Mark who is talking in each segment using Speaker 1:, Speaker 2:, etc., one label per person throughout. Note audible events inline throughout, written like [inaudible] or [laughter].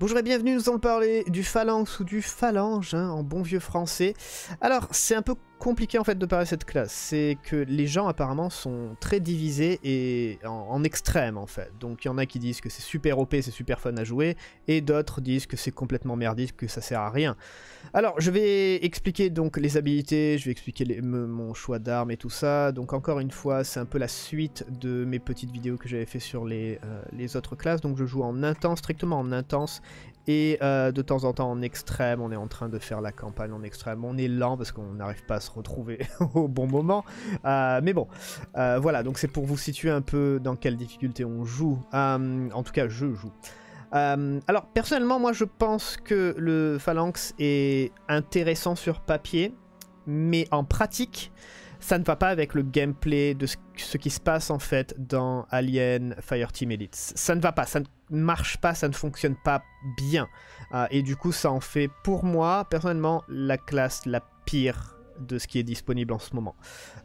Speaker 1: Bonjour et bienvenue, nous allons parler du phalanx ou du phalange hein, en bon vieux français. Alors, c'est un peu compliqué en fait de parler cette classe, c'est que les gens apparemment sont très divisés et en, extrême en fait. Donc il y en a qui disent que c'est super OP, c'est super fun à jouer, et d'autres disent que c'est complètement merdique, que ça sert à rien. Alors je vais expliquer donc les habilités, je vais expliquer mon choix d'armes et tout ça. Donc encore une fois, c'est un peu la suite de mes petites vidéos que j'avais fait sur les, euh, les autres classes. Donc je joue en intense, strictement en intense, et euh, de temps en temps en extrême, on est en train de faire la campagne en extrême. On est lent parce qu'on n'arrive pas à se retrouver [laughs] au bon moment. Euh, mais bon, euh, voilà, donc c'est pour vous situer un peu dans quelle difficulté on joue. en tout cas, je joue. alors personnellement, moi je pense que le Phalanx est intéressant sur papier, mais en pratique, ça ne va pas avec le gameplay de ce qui se passe en fait dans Alien Fireteam Elite. Ça ne va pas, ça ne marche pas, ça ne fonctionne pas bien. Ah, et du coup, ça en fait pour moi, personnellement, la classe la pire de ce qui est disponible en ce moment.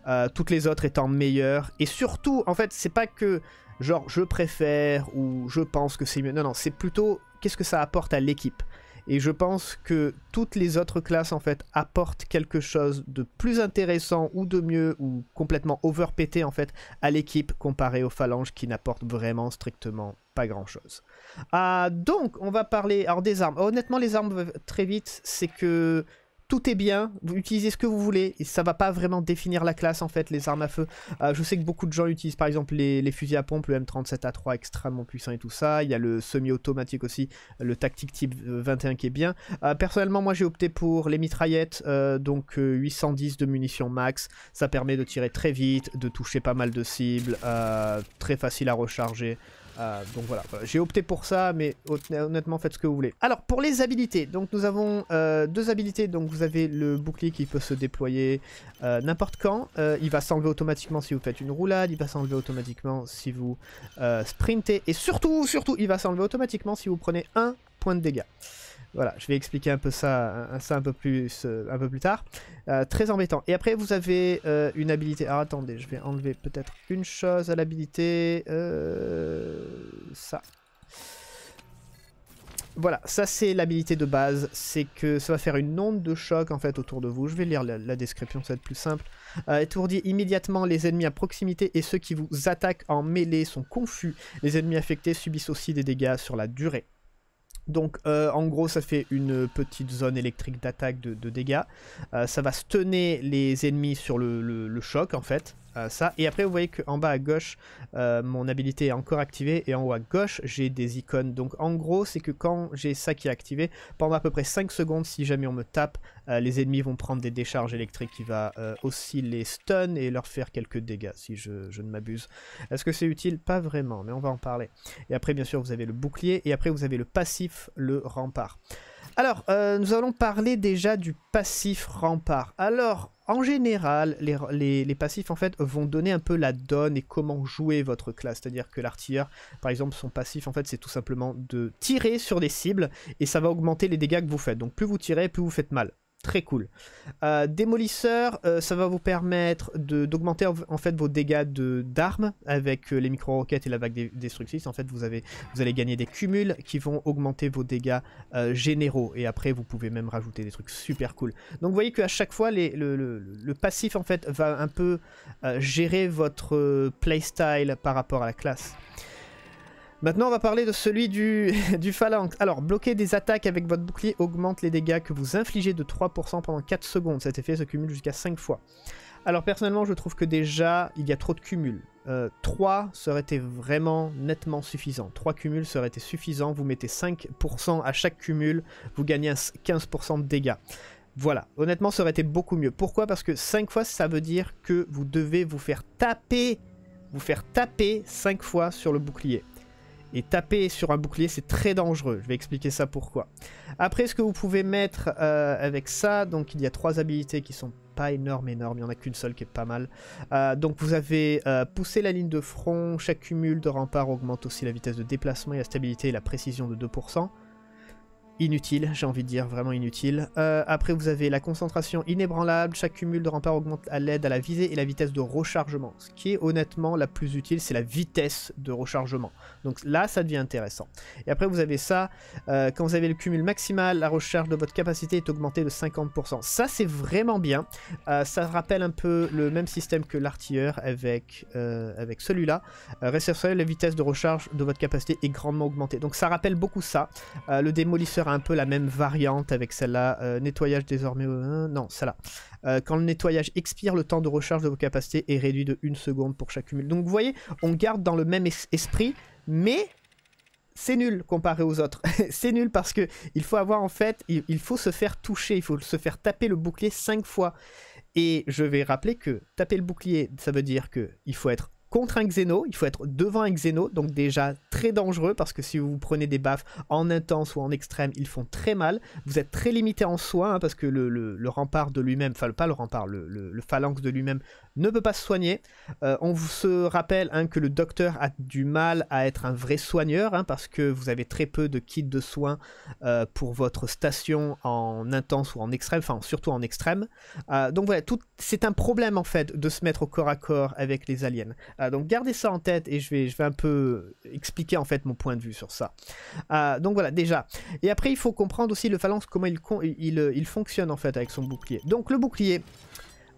Speaker 1: Euh, toutes les autres étant meilleures. Et surtout, en fait, c'est pas que genre je préfère ou je pense que c'est mieux. Non, non, c'est plutôt qu'est-ce que ça apporte à l'équipe. Et je pense que toutes les autres classes en fait apportent quelque chose de plus intéressant ou de mieux ou complètement overpété en fait à l'équipe comparé aux phalanges qui n'apportent vraiment strictement pas grand chose. Ah, donc on va parler alors des armes. Honnêtement les armes très vite, c'est que tout est bien, vous utilisez ce que vous voulez, et ça va pas vraiment définir la classe en fait, les armes à feu. Euh, je sais que beaucoup de gens utilisent par exemple les, fusils à pompe, le M37A3 extrêmement puissant et tout ça, il y a le semi-automatique aussi, le tactique type 21 euh, qui est bien. Euh, personnellement moi j'ai opté pour les mitraillettes, donc 810 de munitions max, ça permet de tirer très vite, de toucher pas mal de cibles, très facile à recharger. Euh, donc voilà, j'ai opté pour ça, mais honnêtement, faites ce que vous voulez. Alors, pour les habilités, donc nous avons euh, deux habilités. Donc vous avez le bouclier qui peut se déployer euh, n'importe quand. il va s'enlever automatiquement si vous faites une roulade, il va s'enlever automatiquement si vous sprintez, et surtout, surtout, il va s'enlever automatiquement si vous prenez un point de dégâts. Voilà, je vais expliquer un peu ça, un peu plus, euh, un peu plus tard. Euh, très embêtant. Et après, vous avez euh, une habilité. Alors attendez, je vais enlever peut-être une chose à l'habilité. ça. Voilà, ça c'est l'habilité de base. C'est que ça va faire une onde de choc en fait autour de vous. Je vais lire la, description, ça va être plus simple. étourdit immédiatement les ennemis à proximité et ceux qui vous attaquent en mêlée sont confus. Les ennemis affectés subissent aussi des dégâts sur la durée. Donc euh, en gros ça fait une petite zone électrique d'attaque de, dégâts. Euh, ça va stunner les ennemis sur le choc en fait. Euh, et après, vous voyez qu'en bas à gauche, euh, mon habilité est encore activée. Et en haut à gauche, j'ai des icônes. Donc en gros, c'est que quand j'ai ça qui est activé, pendant à peu près 5 secondes, si jamais on me tape, euh, les ennemis vont prendre des décharges électriques qui va aussi les stun et leur faire quelques dégâts, si je, je ne m'abuse. Est-ce que c'est utile Pas vraiment, mais on va en parler. Et après, bien sûr, vous avez le bouclier. Et après, vous avez le passif, le rempart. Alors, euh, nous allons parler déjà du passif rempart. Alors, en général, les, les, passifs en fait vont donner un peu la donne et comment jouer votre classe. C'est-à-dire que l'artilleur, par exemple, son passif en fait c'est tout simplement de tirer sur des cibles et ça va augmenter les dégâts que vous faites. Donc plus vous tirez, plus vous faites mal. Très cool. Euh, démolisseur, euh, ça va vous permettre d'augmenter en fait vos dégâts d'armes avec euh, les micro-roquettes et la vague destructrice. En fait, vous, avez, vous allez gagner des cumuls qui vont augmenter vos dégâts généraux. Et après, vous pouvez même rajouter des trucs super cool. Donc, vous voyez qu'à chaque fois, le, le, passif en fait va un peu gérer votre playstyle par rapport à la classe. Maintenant, on va parler de celui [laughs] du, phalanx. Alors, bloquer des attaques avec votre bouclier augmente les dégâts que vous infligez de 3% pendant 4 secondes. Cet effet se cumule jusqu'à 5 fois. Alors, personnellement, je trouve que déjà, il y a trop de cumuls. Euh, 3 serait vraiment nettement suffisant. 3 cumuls serait été suffisants. Vous mettez 5% à chaque cumul, vous gagnez 15% de dégâts. Voilà, honnêtement, ça aurait été beaucoup mieux. Pourquoi Parce que 5 fois, ça veut dire que vous devez vous faire taper, vous faire taper 5 fois sur le bouclier. Et taper sur un bouclier, c'est très dangereux. Je vais expliquer ça pourquoi. Après, ce que vous pouvez mettre euh, avec ça, donc il y a trois habilités qui sont pas énormes, énormes. Il n'y en a qu'une seule qui est pas mal. Euh, donc vous avez euh, poussé la ligne de front. Chaque cumul de rempart augmente aussi la vitesse de déplacement et la stabilité et la précision de 2% inutile, j'ai envie de dire, vraiment inutile. Euh, après, vous avez la concentration inébranlable, chaque cumul de rempart augmente à l'aide à la visée et la vitesse de rechargement. Ce qui est honnêtement la plus utile, c'est la vitesse de rechargement. Donc là, ça devient intéressant. Et après, vous avez ça, euh, quand vous avez le cumul maximal, la recharge de votre capacité est augmentée de 50%. Ça, c'est vraiment bien. Euh, ça rappelle un peu le même système que l'artilleur avec, avec celui-là. sol, la vitesse de recharge de votre capacité est grandement augmentée. Donc ça rappelle beaucoup ça. le démolisseur un peu la même variante avec celle-là. Euh, nettoyage désormais... Euh, non, celle-là. Euh, quand le nettoyage expire, le temps de recharge de vos capacités est réduit de une seconde pour chaque cumul. Donc vous voyez, on garde dans le même esprit, mais c'est nul comparé aux autres. [laughs] c'est nul parce que il faut avoir en fait, il, faut se faire toucher, il faut se faire taper le bouclier cinq fois. Et je vais rappeler que taper le bouclier, ça veut dire que il faut être contre un xéno, il faut être devant un xéno, donc déjà très dangereux parce que si vous prenez des baffes en intense ou en extrême, ils font très mal. Vous êtes très limité en soins hein, parce que le, rempart de lui-même, enfin pas le rempart, le, phalanx de lui-même ne peut pas se soigner. Euh, on vous se rappelle hein, que le docteur a du mal à être un vrai soigneur hein, parce que vous avez très peu de kits de soins euh, pour votre station en intense ou en extrême, enfin surtout en extrême. Euh, donc voilà, c'est un problème en fait de se mettre au corps à corps avec les aliens. Euh, donc gardez ça en tête et je vais, je vais un peu expliquer en fait mon point de vue sur ça. Euh, donc voilà, déjà. Et après, il faut comprendre aussi le phalanx, comment il, il, euh, il fonctionne en fait avec son bouclier. Donc le bouclier...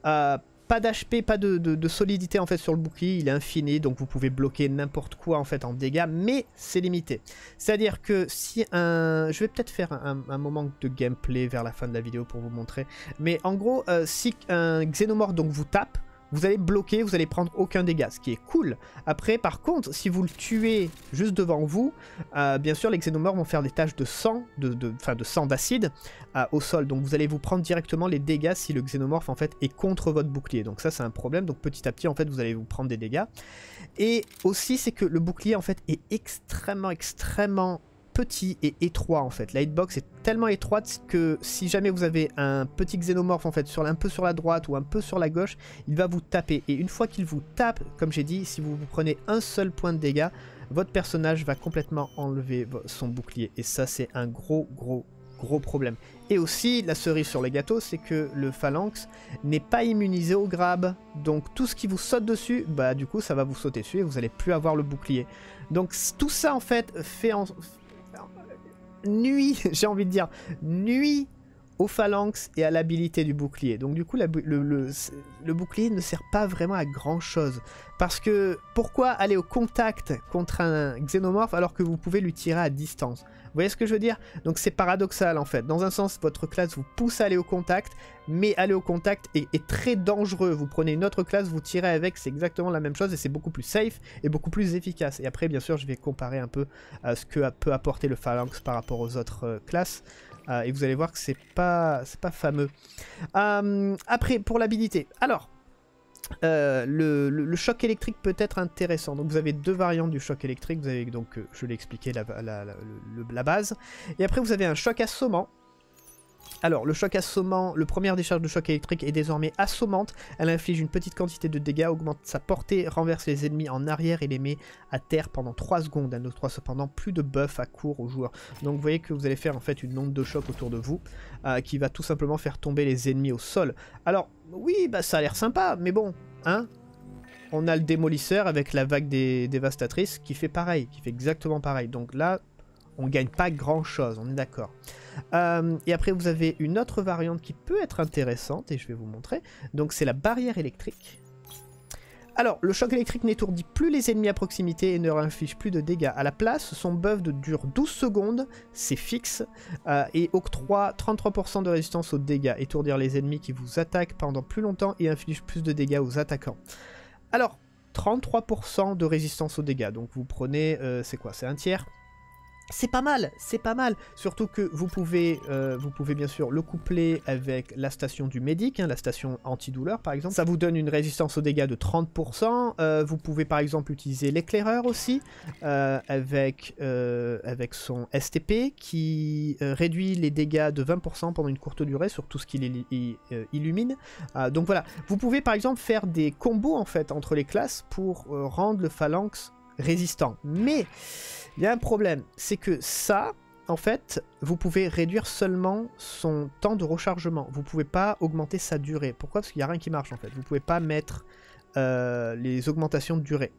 Speaker 1: pas d'HP, pas de, solidité en fait sur le bouclier, il est infini, donc vous pouvez bloquer n'importe quoi en fait en dégâts, mais c'est limité. C'est-à-dire que si un... Je vais peut-être faire un, moment de gameplay vers la fin de la vidéo pour vous montrer, mais en gros, si un Xenomorph, donc vous tape, vous allez bloquer, vous allez prendre aucun dégât, ce qui est cool. Après, par contre, si vous le tuez juste devant vous, euh, bien sûr, les xénomorphes vont faire des taches de sang, de, de, de sang d'acide euh, au sol. Donc vous allez vous prendre directement les dégâts si le xénomorphe, en fait, est contre votre bouclier. Donc ça, c'est un problème. Donc petit à petit, en fait, vous allez vous prendre des dégâts. Et aussi, c'est que le bouclier, en fait, est extrêmement, extrêmement petit et étroit en fait. La hitbox est tellement étroite que si jamais vous avez un petit xénomorphe en fait sur, un peu sur la droite ou un peu sur la gauche, il va vous taper. Et une fois qu'il vous tape, comme j'ai dit, si vous, prenez un seul point de dégâts, votre personnage va complètement enlever son bouclier. Et ça c'est un gros gros gros problème. Et aussi, la cerise sur les gâteaux, c'est que le phalanx n'est pas immunisé au grab. Donc tout ce qui vous saute dessus, bah du coup ça va vous sauter dessus et vous n'allez plus avoir le bouclier. Donc tout ça en fait fait en, nuit, [laughs] j'ai envie de dire, nuit au phalanx et à l'habilité du bouclier. Donc du coup, le, bouclier ne sert pas vraiment à grand chose. Parce que pourquoi aller au contact contre un xénomorphe alors que vous pouvez lui tirer à distance Vous voyez ce que je veux dire Donc c'est paradoxal en fait. Dans un sens, votre classe vous pousse à aller au contact, mais aller au contact est, très dangereux. Vous prenez une autre classe, vous tirez avec, c'est exactement la même chose et c'est beaucoup plus safe et beaucoup plus efficace. Et après, bien sûr, je vais comparer un peu à ce que peut apporter le phalanx par rapport aux autres euh, classes. Euh, et vous allez voir que c'est pas, pas fameux. Euh, après, pour l'habilité. Alors, euh, le, choc électrique peut être intéressant. Donc vous avez deux variantes du choc électrique. Vous avez donc, je l'ai expliqué, la, la, la, base. Et après vous avez un choc assommant. Alors, le choc assommant, le première décharge de choc électrique est désormais assommante. Elle inflige une petite quantité de dégâts, augmente sa portée, renverse les ennemis en arrière et les met à terre pendant 3 secondes. Elle n'octroie cependant plus de buff à court au joueur. Donc vous voyez que vous allez faire en fait une onde de choc autour de vous euh, qui va tout simplement faire tomber les ennemis au sol. Alors, oui, bah ça a l'air sympa, mais bon, hein on a le démolisseur avec la vague des dévastatrices qui fait pareil, qui fait exactement pareil. Donc là, on gagne pas grand chose, on est d'accord. Euh, et après vous avez une autre variante qui peut être intéressante et je vais vous montrer. Donc c'est la barrière électrique. Alors, le choc électrique n'étourdit plus les ennemis à proximité et ne leur inflige plus de dégâts. À la place, son buff dure 12 secondes, c'est fixe, euh, et octroie 33% de résistance aux dégâts. Étourdir les ennemis qui vous attaquent pendant plus longtemps et inflige plus de dégâts aux attaquants. Alors, 33% de résistance aux dégâts, donc vous prenez, euh, c'est quoi, c'est un tiers c'est pas mal, c'est pas mal. Surtout que vous pouvez, euh, vous pouvez bien sûr le coupler avec la station du médic, hein, la station anti-douleur par exemple. Ça vous donne une résistance aux dégâts de 30%. Euh, vous pouvez par exemple utiliser l'éclaireur aussi euh, avec, avec son STP qui réduit les dégâts de 20% pendant une courte durée sur tout ce qu'il illumine. donc voilà, vous pouvez par exemple faire des combos en fait entre les classes pour rendre le phalanx résistant. Mais il y a un problème, c'est que ça, en fait, vous pouvez réduire seulement son temps de rechargement. Vous pouvez pas augmenter sa durée. Pourquoi Parce qu'il n'y a rien qui marche en fait. Vous pouvez pas mettre euh, les augmentations de durée.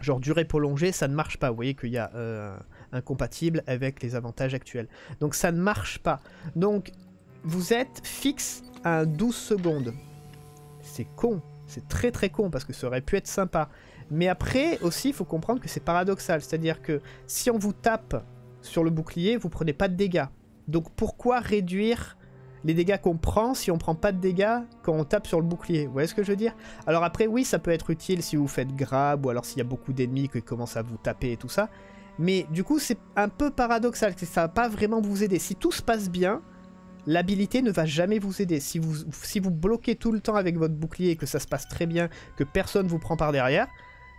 Speaker 1: Genre durée prolongée, ça ne marche pas. Vous voyez qu'il y a euh, incompatible avec les avantages actuels. Donc ça ne marche pas. Donc vous êtes fixe à 12 secondes. C'est con. C'est très très con parce que ça aurait pu être sympa. Mais après aussi, il faut comprendre que c'est paradoxal. C'est-à-dire que si on vous tape sur le bouclier, vous prenez pas de dégâts. Donc pourquoi réduire les dégâts qu'on prend si on prend pas de dégâts quand on tape sur le bouclier Vous voyez ce que je veux dire Alors après, oui, ça peut être utile si vous faites grab ou alors s'il y a beaucoup d'ennemis qui commencent à vous taper et tout ça. Mais du coup, c'est un peu paradoxal, que ça va pas vraiment vous aider. Si tout se passe bien, l'habilité ne va jamais vous aider. Si vous, si vous bloquez tout le temps avec votre bouclier et que ça se passe très bien, que personne vous prend par derrière,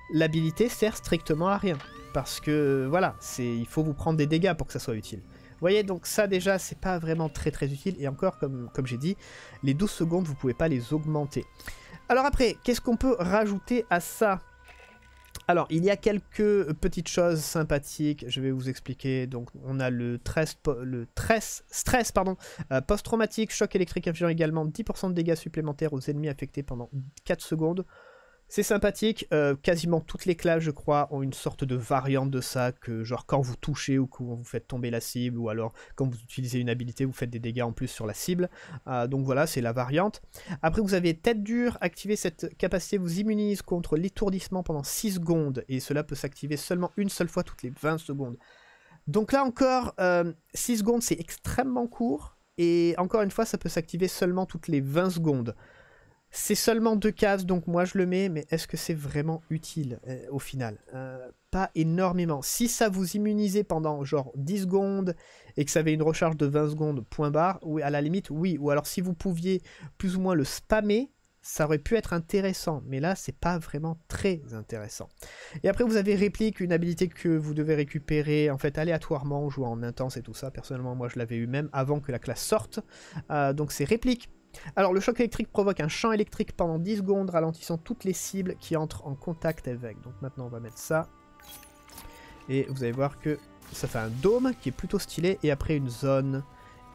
Speaker 1: l'habilité sert strictement à rien. Parce que voilà, il faut vous prendre des dégâts pour que ça soit utile. Vous voyez, donc ça déjà, c'est pas vraiment très très utile. Et encore, comme, comme j'ai dit, les 12 secondes, vous pouvez pas les augmenter. Alors après, qu'est-ce qu'on peut rajouter à ça alors, il y a quelques petites choses sympathiques, je vais vous expliquer. Donc, on a le, le stress pardon, euh, post-traumatique, choc électrique infusion également 10% de dégâts supplémentaires aux ennemis affectés pendant 4 secondes. C'est sympathique. Euh, quasiment toutes les classes, je crois, ont une sorte de variante de ça, que genre quand vous touchez ou quand vous faites tomber la cible, ou alors quand vous utilisez une habilité, vous faites des dégâts en plus sur la cible. Euh, donc voilà, c'est la variante. Après, vous avez tête dure. Activer cette capacité vous immunise contre l'étourdissement pendant 6 secondes, et cela peut s'activer seulement une seule fois toutes les 20 secondes. Donc là encore, 6 euh, secondes, c'est extrêmement court. Et encore une fois, ça peut s'activer seulement toutes les 20 secondes. C'est seulement deux cases, donc moi je le mets, mais est-ce que c'est vraiment utile euh, au final euh, Pas énormément. Si ça vous immunisait pendant genre 10 secondes et que ça avait une recharge de 20 secondes, point barre, à la limite, oui. Ou alors si vous pouviez plus ou moins le spammer, ça aurait pu être intéressant, mais là c'est pas vraiment très intéressant. Et après vous avez réplique, une habilité que vous devez récupérer en fait aléatoirement en jouant en intense et tout ça. Personnellement moi je l'avais eu même avant que la classe sorte, euh, donc c'est réplique alors, le choc électrique provoque un champ électrique pendant 10 secondes, ralentissant toutes les cibles qui entrent en contact avec. Donc maintenant, on va mettre ça. Et vous allez voir que ça fait un dôme qui est plutôt stylé. Et après, une zone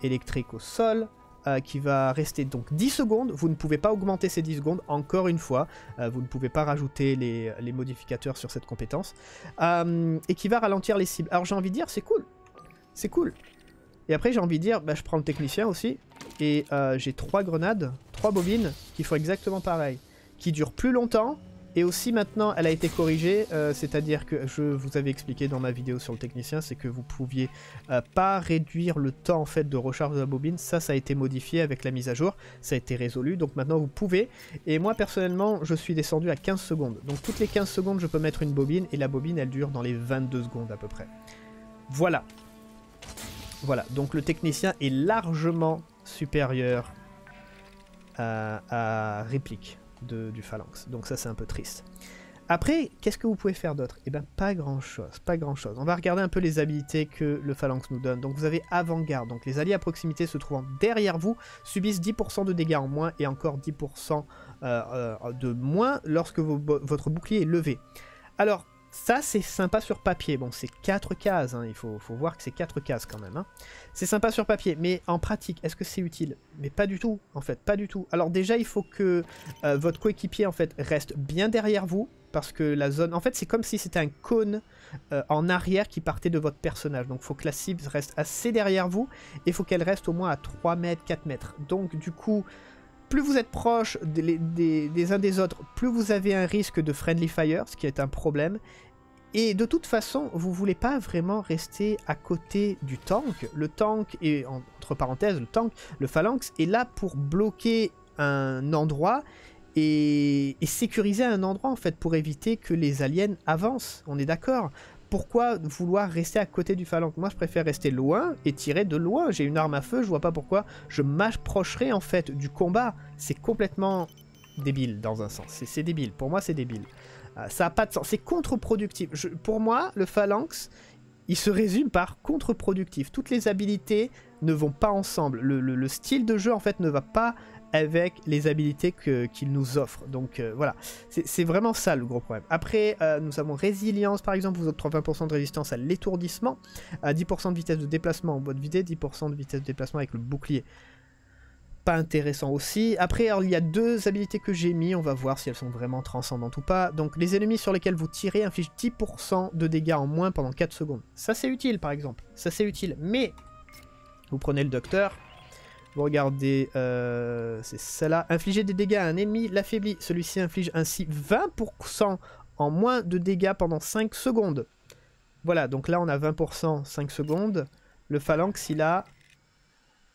Speaker 1: électrique au sol euh, qui va rester donc 10 secondes. Vous ne pouvez pas augmenter ces 10 secondes, encore une fois. Euh, vous ne pouvez pas rajouter les, modificateurs sur cette compétence. Euh, et qui va ralentir les cibles. Alors, j'ai envie de dire, c'est cool. C'est cool. Et après, j'ai envie de dire, bah, je prends le technicien aussi. Et euh, j'ai trois grenades, trois bobines qui font exactement pareil. Qui durent plus longtemps. Et aussi maintenant, elle a été corrigée. Euh, c'est-à-dire que je vous avais expliqué dans ma vidéo sur le technicien, c'est que vous pouviez euh, pas réduire le temps en fait de recharge de la bobine. Ça, ça a été modifié avec la mise à jour. Ça a été résolu. Donc maintenant, vous pouvez. Et moi, personnellement, je suis descendu à 15 secondes. Donc toutes les 15 secondes, je peux mettre une bobine. Et la bobine, elle dure dans les 22 secondes à peu près. Voilà. Voilà, donc le technicien est largement supérieur à, réplique de, du phalanx. Donc ça c'est un peu triste. Après, qu'est-ce que vous pouvez faire d'autre Eh bien, pas grand-chose, pas grand-chose. On va regarder un peu les habilités que le phalanx nous donne. Donc, vous avez avant-garde. Donc, les alliés à proximité se trouvant derrière vous subissent 10% de dégâts en moins et encore 10% euh, euh, de moins lorsque votre bouclier est levé. Alors, ça, c'est sympa sur papier. Bon, c'est 4 cases, hein. il faut, voir que c'est 4 cases quand même. Hein. C'est sympa sur papier, mais en pratique, est-ce que c'est utile Mais pas du tout, en fait, pas du tout. Alors déjà, il faut que euh, votre coéquipier, en fait, reste bien derrière vous, parce que la zone... En fait, c'est comme si c'était un cône euh, en arrière qui partait de votre personnage. Donc, il faut que la cible reste assez derrière vous, et il faut qu'elle reste au moins à 3 mètres, 4 mètres. Donc, du coup plus vous êtes proche des, uns des autres, plus vous avez un risque de friendly fire, ce qui est un problème. Et de toute façon, vous voulez pas vraiment rester à côté du tank. Le tank, entre parenthèses, le tank, le phalanx, est là pour bloquer un endroit et, et sécuriser un endroit en fait pour éviter que les aliens avancent. On est d'accord pourquoi vouloir rester à côté du phalanx Moi, je préfère rester loin et tirer de loin. J'ai une arme à feu, je vois pas pourquoi je m'approcherai en fait du combat. C'est complètement débile dans un sens. C'est débile. Pour moi, c'est débile. Euh, ça a pas de sens. C'est contre-productif. Pour moi, le phalanx, il se résume par contre-productif. Toutes les habilités ne vont pas ensemble. le, style de jeu, en fait, ne va pas avec les habilités qu'il nous offre. Donc euh, voilà, c'est vraiment ça le gros problème. Après, euh, nous avons résilience par exemple, vous obtenez 20% de résistance à l'étourdissement, à 10% de vitesse de déplacement en mode vidé 10% de vitesse de déplacement avec le bouclier. Pas intéressant aussi. Après, il y a deux habilités que j'ai mis, on va voir si elles sont vraiment transcendantes ou pas. Donc les ennemis sur lesquels vous tirez infligent 10% de dégâts en moins pendant 4 secondes. Ça c'est utile par exemple, ça c'est utile, mais vous prenez le docteur, regardez, euh, c'est celle-là. Infliger des dégâts à un ennemi l'affaiblit. Celui-ci inflige ainsi 20% en moins de dégâts pendant 5 secondes. Voilà, donc là on a 20% 5 secondes. Le phalanx, il a,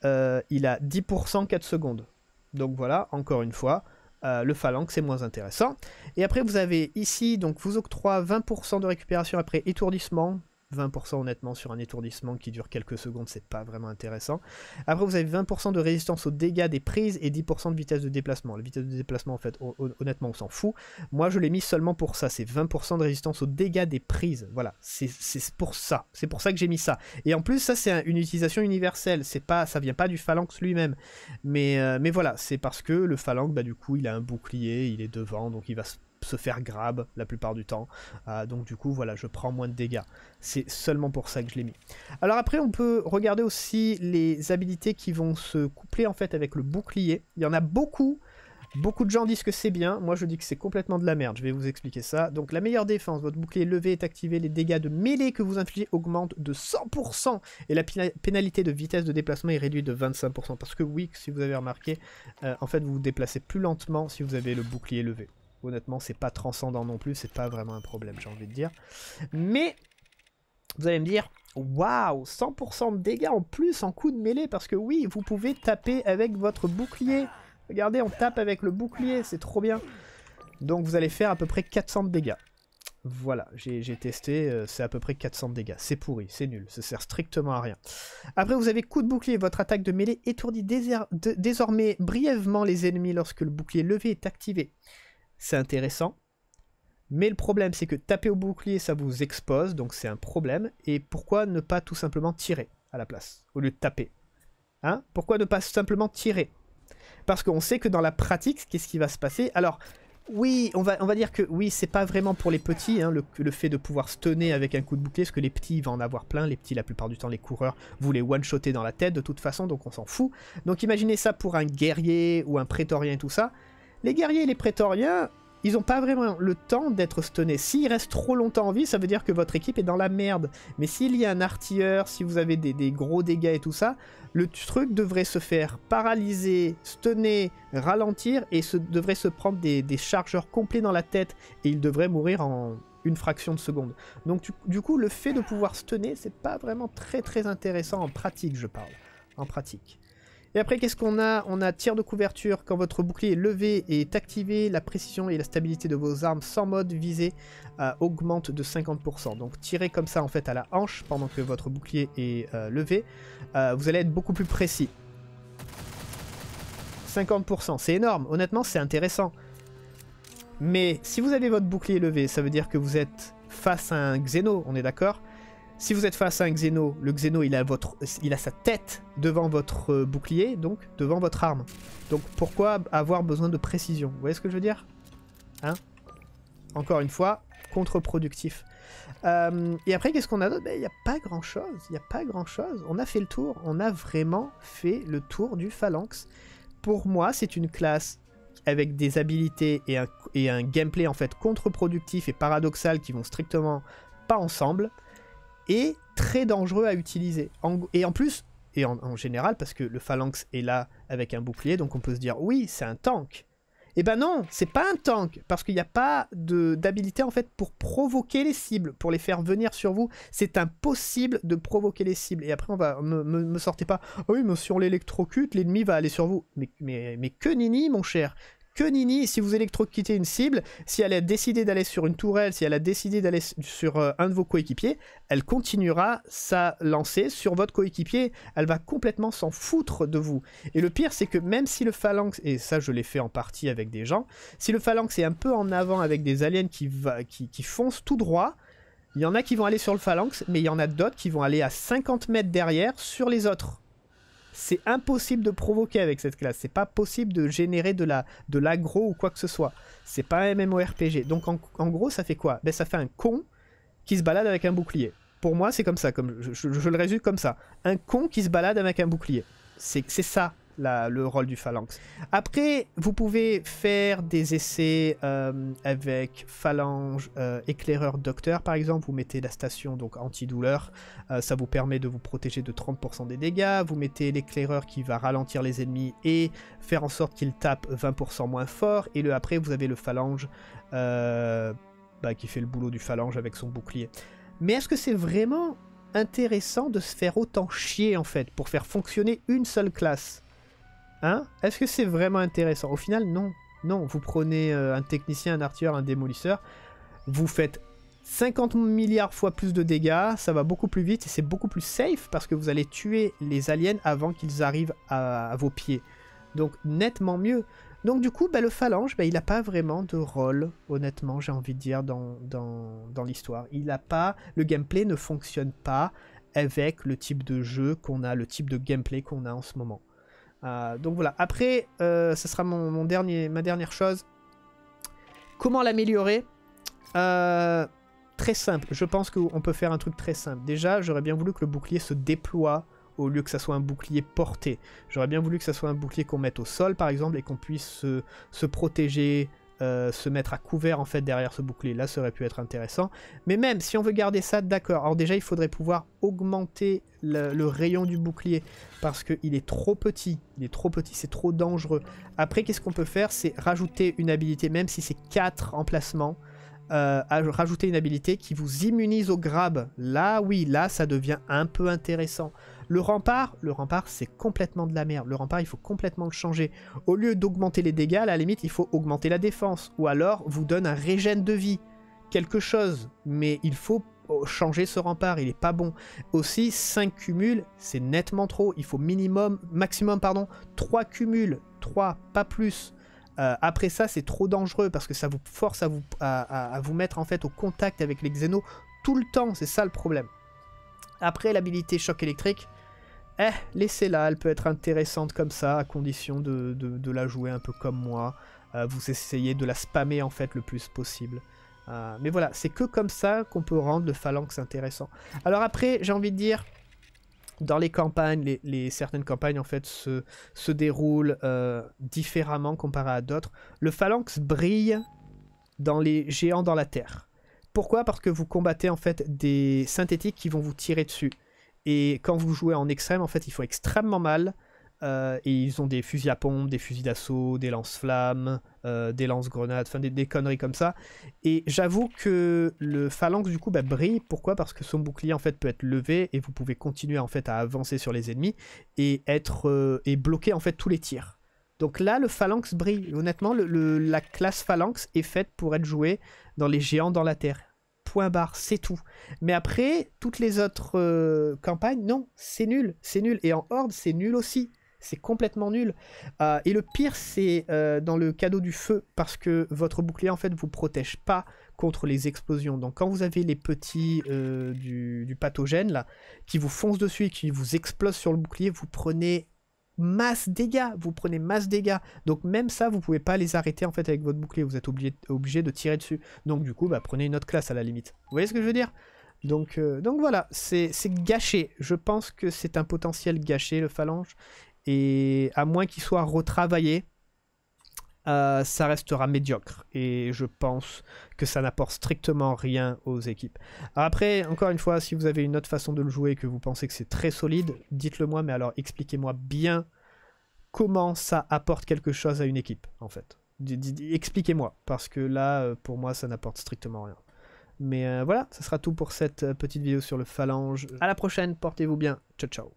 Speaker 1: euh, il a 10% 4 secondes. Donc voilà, encore une fois, euh, le phalanx c'est moins intéressant. Et après vous avez ici, donc vous octroie 20% de récupération après étourdissement, 20% honnêtement sur un étourdissement qui dure quelques secondes, c'est pas vraiment intéressant. Après vous avez 20% de résistance aux dégâts des prises et 10% de vitesse de déplacement. La vitesse de déplacement en fait honnêtement on s'en fout. Moi je l'ai mis seulement pour ça, c'est 20% de résistance aux dégâts des prises. Voilà, c'est pour ça. C'est pour ça que j'ai mis ça. Et en plus ça c'est une utilisation universelle, c'est pas ça vient pas du phalanx lui-même. Mais, euh, mais voilà, c'est parce que le phalanx bah du coup il a un bouclier, il est devant donc il va se se faire grab la plupart du temps. Euh, donc du coup, voilà, je prends moins de dégâts. C'est seulement pour ça que je l'ai mis. Alors après, on peut regarder aussi les habilités qui vont se coupler en fait avec le bouclier. Il y en a beaucoup. Beaucoup de gens disent que c'est bien, moi je dis que c'est complètement de la merde, je vais vous expliquer ça. Donc la meilleure défense, votre bouclier levé est activé, les dégâts de mêlée que vous infligez augmentent de 100% et la pénalité de vitesse de déplacement est réduite de 25%. Parce que oui, si vous avez remarqué, euh, en fait vous vous déplacez plus lentement si vous avez le bouclier levé. Honnêtement, c'est pas transcendant non plus, c'est pas vraiment un problème, j'ai envie de dire. Mais vous allez me dire, waouh, 100% de dégâts en plus en coup de mêlée, parce que oui, vous pouvez taper avec votre bouclier. Regardez, on tape avec le bouclier, c'est trop bien. Donc vous allez faire à peu près 400 de dégâts. Voilà, j'ai testé, euh, c'est à peu près 400 de dégâts. C'est pourri, c'est nul, ça sert strictement à rien. Après, vous avez coup de bouclier, votre attaque de mêlée étourdit désormais brièvement les ennemis lorsque le bouclier levé est activé c'est intéressant. Mais le problème, c'est que taper au bouclier, ça vous expose, donc c'est un problème. Et pourquoi ne pas tout simplement tirer à la place, au lieu de taper hein Pourquoi ne pas simplement tirer Parce qu'on sait que dans la pratique, qu'est-ce qui va se passer Alors, oui, on va, on va dire que oui, c'est pas vraiment pour les petits, hein, le, fait de pouvoir se tenir avec un coup de bouclier, parce que les petits, vont en avoir plein. Les petits, la plupart du temps, les coureurs, vous les one shotter dans la tête de toute façon, donc on s'en fout. Donc imaginez ça pour un guerrier ou un prétorien et tout ça les guerriers et les prétoriens, ils n'ont pas vraiment le temps d'être stunnés. S'ils restent trop longtemps en vie, ça veut dire que votre équipe est dans la merde. Mais s'il y a un artilleur, si vous avez des, gros dégâts et tout ça, le truc devrait se faire paralyser, stunner, ralentir et se, devrait se prendre des, chargeurs complets dans la tête et il devrait mourir en une fraction de seconde. Donc du, coup, le fait de pouvoir stunner, c'est pas vraiment très très intéressant en pratique, je parle. En pratique. Et après, qu'est-ce qu'on a On a tir de couverture. Quand votre bouclier est levé et est activé, la précision et la stabilité de vos armes sans mode visé euh, augmente de 50%. Donc tirez comme ça en fait à la hanche pendant que votre bouclier est euh, levé. Euh, vous allez être beaucoup plus précis. 50%, c'est énorme. Honnêtement, c'est intéressant. Mais si vous avez votre bouclier levé, ça veut dire que vous êtes face à un xeno, on est d'accord si vous êtes face à un xéno, le xéno il a, votre, il a sa tête devant votre euh, bouclier, donc devant votre arme. Donc pourquoi avoir besoin de précision Vous voyez ce que je veux dire Hein Encore une fois, contre-productif. Euh, et après, qu'est-ce qu'on a d'autre ben, Il n'y a pas grand-chose. Il n'y a pas grand-chose. On a fait le tour. On a vraiment fait le tour du phalanx. Pour moi, c'est une classe avec des habilités et un, et un gameplay en fait contre-productif et paradoxal qui vont strictement pas ensemble et très dangereux à utiliser. En, et en plus, et en, général, parce que le phalanx est là avec un bouclier, donc on peut se dire oui, c'est un tank. Eh ben non, c'est pas un tank, parce qu'il n'y a pas d'habilité en fait pour provoquer les cibles, pour les faire venir sur vous. C'est impossible de provoquer les cibles. Et après, on va me, sortez pas. Ah oui, mais sur l'électrocute, l'ennemi va aller sur vous. Mais, mais, mais que nini, mon cher que Nini si vous électrocutez une cible, si elle a décidé d'aller sur une tourelle, si elle a décidé d'aller sur euh, un de vos coéquipiers, elle continuera sa lancée sur votre coéquipier. Elle va complètement s'en foutre de vous. Et le pire, c'est que même si le phalanx, et ça je l'ai fait en partie avec des gens, si le phalanx est un peu en avant avec des aliens qui, qui, qui foncent tout droit, il y en a qui vont aller sur le phalanx, mais il y en a d'autres qui vont aller à 50 mètres derrière sur les autres c'est impossible de provoquer avec cette classe. C'est pas possible de générer de la de l'agro ou quoi que ce soit. C'est pas un MMORPG. Donc en, gros, ça fait quoi Ben ça fait un con qui se balade avec un bouclier. Pour moi, c'est comme ça. Comme je, le résume comme ça. Un con qui se balade avec un bouclier. C'est c'est ça le rôle du phalanx. Après, vous pouvez faire des essais euh, avec phalange euh, éclaireur docteur par exemple. Vous mettez la station donc douleur douleur ça vous permet de vous protéger de 30% des dégâts. Vous mettez l'éclaireur qui va ralentir les ennemis et faire en sorte qu'il tape 20% moins fort. Et le après, vous avez le phalange euh, bah, qui fait le boulot du phalange avec son bouclier. Mais est-ce que c'est vraiment intéressant de se faire autant chier en fait pour faire fonctionner une seule classe Hein Est-ce que c'est vraiment intéressant Au final, non. Non, vous prenez euh, un technicien, un artilleur, un démolisseur, vous faites 50 milliards fois plus de dégâts, ça va beaucoup plus vite et c'est beaucoup plus safe parce que vous allez tuer les aliens avant qu'ils arrivent à, vos pieds. Donc nettement mieux. Donc du coup, bah, le phalange, bah, il n'a pas vraiment de rôle, honnêtement, j'ai envie de dire, dans, l'histoire. Il a pas, le gameplay ne fonctionne pas avec le type de jeu qu'on a, le type de gameplay qu'on a en ce moment. Euh, donc voilà, après, euh, ce sera mon, dernier, ma dernière chose. Comment l'améliorer euh, Très simple, je pense qu'on peut faire un truc très simple. Déjà, j'aurais bien voulu que le bouclier se déploie au lieu que ça soit un bouclier porté. J'aurais bien voulu que ça soit un bouclier qu'on mette au sol par exemple et qu'on puisse se protéger euh, se mettre à couvert en fait derrière ce bouclier là, ça aurait pu être intéressant. Mais même si on veut garder ça, d'accord. Alors déjà, il faudrait pouvoir augmenter le, rayon du bouclier parce qu'il est trop petit. Il est trop petit, c'est trop dangereux. Après, qu'est-ce qu'on peut faire C'est rajouter une habilité, même si c'est 4 emplacements. Euh, rajouter une habilité qui vous immunise au grab. Là, oui, là, ça devient un peu intéressant. Le rempart, le rempart c'est complètement de la merde. Le rempart il faut complètement le changer. Au lieu d'augmenter les dégâts, à la limite il faut augmenter la défense. Ou alors vous donne un régène de vie. Quelque chose. Mais il faut oh, changer ce rempart, il est pas bon. Aussi 5 cumuls, c'est nettement trop. Il faut minimum, maximum pardon, 3 cumuls, 3, pas plus. Euh, après ça, c'est trop dangereux parce que ça vous force à vous, à, à vous mettre en fait au contact avec les xénos tout le temps. C'est ça le problème. Après l'habilité choc électrique, eh, laissez-la, elle peut être intéressante comme ça, à condition de, la jouer un peu comme moi. Euh, vous essayez de la spammer en fait le plus possible. Euh, mais voilà, c'est que comme ça qu'on peut rendre le phalanx intéressant. Alors après, j'ai envie de dire, dans les campagnes, les, certaines campagnes en fait se, déroulent euh, différemment comparé à d'autres. Le phalanx brille dans les géants dans la terre. Pourquoi Parce que vous combattez en fait des synthétiques qui vont vous tirer dessus. Et quand vous jouez en extrême, en fait, ils font extrêmement mal. Euh, et ils ont des fusils à pompe, des fusils d'assaut, des lance-flammes, euh, des lance-grenades, enfin des, conneries comme ça. Et j'avoue que le phalanx du coup bah, brille. Pourquoi Parce que son bouclier en fait peut être levé et vous pouvez continuer en fait à avancer sur les ennemis et être euh, et bloquer en fait tous les tirs. Donc là, le phalanx brille. Honnêtement, la classe phalanx est faite pour être jouée dans les géants dans la terre barre, c'est tout. Mais après, toutes les autres euh, campagnes, non, c'est nul, c'est nul. Et en Horde, c'est nul aussi. C'est complètement nul. Euh, et le pire, c'est euh, dans le cadeau du feu, parce que votre bouclier, en fait, vous protège pas contre les explosions. Donc quand vous avez les petits du, pathogène, là, qui vous fonce dessus et qui vous explose sur le bouclier, vous prenez masse dégâts, vous prenez masse dégâts. Donc même ça, vous pouvez pas les arrêter en fait avec votre bouclier, vous êtes obligé, obligé de tirer dessus. Donc du coup, bah, prenez une autre classe à la limite. Vous voyez ce que je veux dire donc, euh, donc voilà, c'est gâché. Je pense que c'est un potentiel gâché, le phalange. Et à moins qu'il soit retravaillé, euh, ça restera médiocre. Et je pense que ça n'apporte strictement rien aux équipes. après, encore une fois, si vous avez une autre façon de le jouer et que vous pensez que c'est très solide, dites-le moi, mais alors expliquez-moi bien comment ça apporte quelque chose à une équipe, en fait. Expliquez-moi, parce que là, euh, pour moi, ça n'apporte strictement rien. Mais euh, voilà, ce sera tout pour cette petite vidéo sur le phalange. À la prochaine, portez-vous bien. Ciao, ciao.